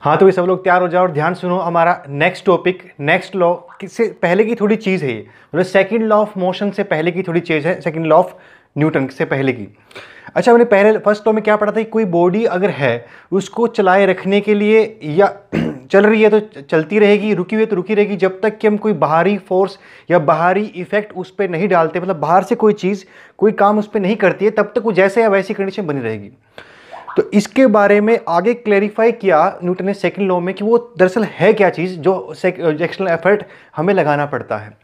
हाँ तो ये सब लोग तैयार हो जाओ और ध्यान सुनो हमारा नेक्स्ट टॉपिक नेक्स्ट लॉ से पहले की थोड़ी चीज़ है ये मतलब सेकेंड लॉ ऑफ मोशन से पहले की थोड़ी चीज़ है सेकेंड लॉ ऑफ न्यूटन से पहले की अच्छा मैंने पहले फर्स्ट लॉ में क्या पढ़ा था कि कोई बॉडी अगर है उसको चलाए रखने के लिए या चल रही है तो चलती रहेगी रुकी हुई तो रुकी रहेगी जब तक कि हम कोई बाहरी फोर्स या बाहरी इफेक्ट उस पर नहीं डालते मतलब बाहर से कोई चीज़ कोई काम उस पर नहीं करती है तब तक वो जैसे या वैसी कंडीशन बनी रहेगी तो इसके बारे में आगे क्लेरिफाई किया न्यूटन ने सेकेंड लॉ में कि वो दरअसल है क्या चीज़ जो एक्सटर्नल एफर्ट हमें लगाना पड़ता है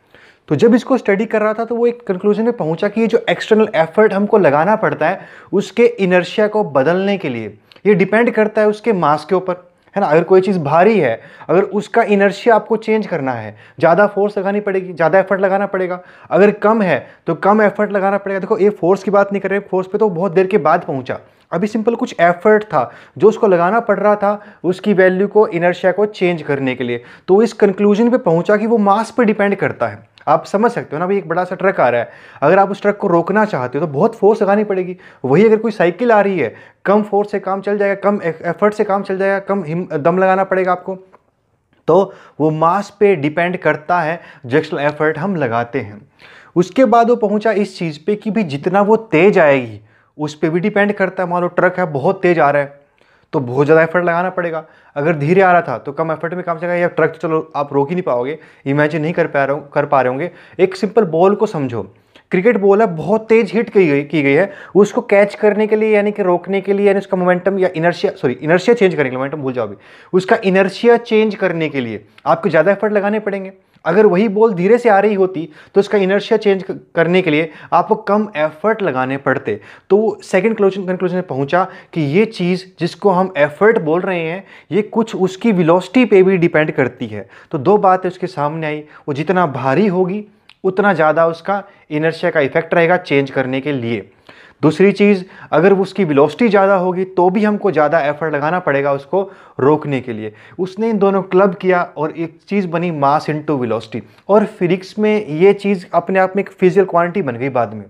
तो जब इसको स्टडी कर रहा था तो वो एक कंक्लूजन में पहुंचा कि ये जो एक्सटर्नल एफर्ट हमको लगाना पड़ता है उसके इनर्शिया को बदलने के लिए ये डिपेंड करता है उसके मास के ऊपर है ना अगर कोई चीज़ भारी है अगर उसका इनर्शिया आपको चेंज करना है ज़्यादा फोर्स लगानी पड़ेगी ज़्यादा एफर्ट लगाना पड़ेगा अगर कम है तो कम एफर्ट लगाना पड़ेगा देखो ये फोर्स की बात नहीं कर रहे फोर्स पे तो बहुत देर के बाद पहुंचा अभी सिंपल कुछ एफर्ट था जो उसको लगाना पड़ रहा था उसकी वैल्यू को इनर्शिया को चेंज करने के लिए तो इस कंक्लूजन पे पहुंचा कि वो मास पे डिपेंड करता है आप समझ सकते हो ना भाई एक बड़ा सा ट्रक आ रहा है अगर आप उस ट्रक को रोकना चाहते हो तो बहुत फोर्स लगानी पड़ेगी वही अगर कोई साइकिल आ रही है कम फोर्स से काम चल जाएगा कम एफर्ट से काम चल जाएगा कम दम लगाना पड़ेगा आपको तो वो मास पे डिपेंड करता है जो एफर्ट हम लगाते हैं उसके बाद वो पहुंचा इस चीज़ पे कि भी जितना वो तेज आएगी उस पर भी डिपेंड करता है मान लो ट्रक है बहुत तेज आ रहा है तो बहुत ज़्यादा एफर्ट लगाना पड़ेगा अगर धीरे आ रहा था तो कम एफर्ट में काम से या ट्रक चलो आप रोक ही नहीं पाओगे इमेजिन नहीं कर पा रहा कर पा रहे होंगे एक सिंपल बॉल को समझो क्रिकेट बॉल है बहुत तेज हिट की गई की गई है उसको कैच करने के लिए यानी कि रोकने के लिए यानी उसका मोमेंटम या इनर्शिया सॉरी इनर्शिया चेंज करने के लिए मोमेंटम भूल जाओगे उसका इनर्शिया चेंज करने के लिए आपको ज़्यादा एफर्ट लगाने पड़ेंगे अगर वही बॉल धीरे से आ रही होती तो इसका इनर्शिया चेंज करने के लिए आपको कम एफर्ट लगाने पड़ते तो वो सेकेंड कंक्लूजन में पहुंचा कि ये चीज़ जिसको हम एफर्ट बोल रहे हैं ये कुछ उसकी विलोसिटी पे भी डिपेंड करती है तो दो बातें उसके सामने आई वो जितना भारी होगी उतना ज़्यादा उसका इनर्शिया का इफेक्ट रहेगा चेंज करने के लिए दूसरी चीज़ अगर उसकी वेलोसिटी ज़्यादा होगी तो भी हमको ज़्यादा एफर्ट लगाना पड़ेगा उसको रोकने के लिए उसने इन दोनों क्लब किया और एक चीज़ बनी मास इनटू विलोस्टी और फिजिक्स में ये चीज़ अपने आप में एक फिजिकल क्वांटिटी बन गई बाद में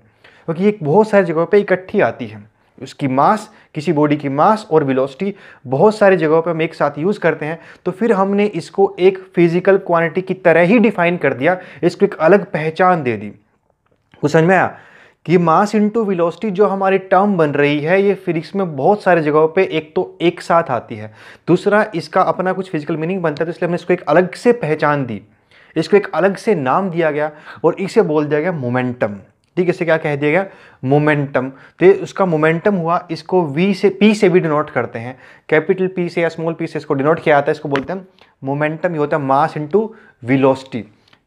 क्योंकि ये बहुत सारी जगहों पर इकट्ठी आती है उसकी मास किसी बॉडी की मास और वेलोसिटी बहुत सारी जगहों पर हम एक साथ यूज़ करते हैं तो फिर हमने इसको एक फिजिकल क्वान्टिटी की तरह ही डिफाइन कर दिया इसको एक अलग पहचान दे दी कुछ समझ में आया कि मास इंटू वेलोसिटी जो हमारी टर्म बन रही है ये फिजिक्स में बहुत सारे जगहों पे एक तो एक साथ आती है दूसरा इसका अपना कुछ फिजिकल मीनिंग बनता है तो इसलिए हमने इसको एक अलग से पहचान दी इसको एक अलग से नाम दिया गया और इसे बोल दिया गया मोमेंटम ठीक है इसे क्या कह दिया गया मोमेंटम तो उसका मोमेंटम हुआ इसको वी से पी से भी डिनोट करते हैं कैपिटल पी से या स्मॉल पी से इसको डिनोट किया जाता है इसको बोलते हैं मोमेंटम ये होता है मास इंटू विलोसिटी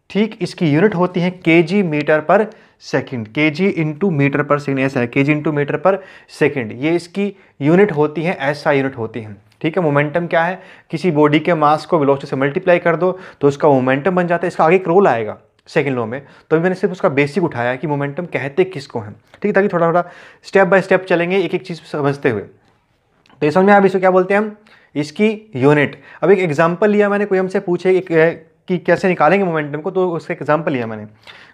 ठीक इसकी यूनिट होती है के जी metre per second K G into metre per second ऐसा है K G into metre per second ये इसकी यूनिट होती है ऐसा यूनिट होती है ठीक है मोमेंटम क्या है किसी बॉडी के मास को वेलोसिटी से मल्टीप्लाई कर दो तो उसका मोमेंटम बन जाता है इसका आगे एक रोल आएगा सेकेंड लॉ में तो अभी मैंने सिर्फ उसका बेसिक उठाया कि मोमेंटम कहते किसको हैं ठीक है ताकि थोड़ा थोड़ा स्टेप बाय स्टेप चलेंगे एक एक चीज़ समझते हुए तो ये समझ में आप इसको क्या बोलते हैं हम इसकी यूनिट अब एक एग्जाम्पल लिया मैंने कोई हमसे पूछे एक कि कैसे निकालेंगे मोमेंटम को तो उसका एग्जाम्पल लिया मैंने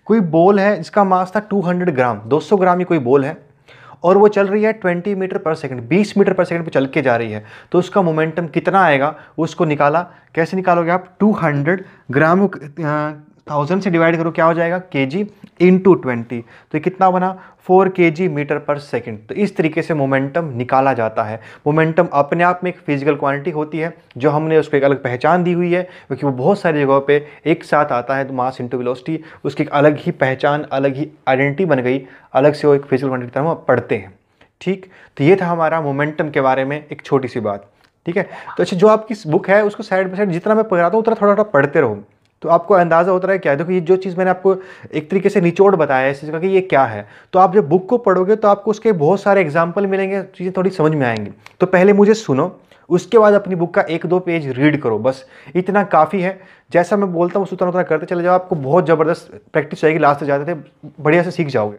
कोई बॉल है जिसका मास था 200 ग्राम 200 ग्राम की कोई बॉल है और वो चल रही है 20 मीटर पर सेकंड 20 मीटर पर सेकंड पे चल के जा रही है तो उसका मोमेंटम कितना आएगा उसको निकाला कैसे निकालोगे आप 200 ग्राम थाउजेंड से डिवाइड करो क्या हो जाएगा के जी इंटू ट्वेंटी तो ये कितना बना फोर के जी मीटर पर सेकेंड तो इस तरीके से मोमेंटम निकाला जाता है मोमेंटम अपने आप में एक फिजिकल क्वांटिटी होती है जो हमने उसको एक अलग पहचान दी हुई है क्योंकि वो बहुत सारी जगहों पे एक साथ आता है तो मास इंटू वेलोसिटी उसकी एक अलग ही पहचान अलग ही आइडेंटिटी बन गई अलग से वो एक फिजिकल क्वान्टिटी तरह हम पढ़ते हैं ठीक तो ये था हमारा मोमेंटम के बारे में एक छोटी सी बात ठीक है तो अच्छा जो आपकी बुक है उसको साइड बाई साइड जितना मैं पढ़ाता हूँ उतना थोड़ा थोड़ा पढ़ते रहूँ तो आपको अंदाज़ा होता है क्या है देखो ये जो चीज़ मैंने आपको एक तरीके से निचोड़ बताया है इस चीज़ का कि ये क्या है तो आप जब बुक को पढ़ोगे तो आपको उसके बहुत सारे एग्जाम्पल मिलेंगे चीज़ें थोड़ी समझ में आएंगी तो पहले मुझे सुनो उसके बाद अपनी बुक का एक दो पेज रीड करो बस इतना काफ़ी है जैसा मैं बोलता हूँ उस उतना उतना करते चले जाओ आपको बहुत ज़बरदस्त प्रैक्टिस रहेगी लास्ट से जाते थे बढ़िया से सीख जाओगे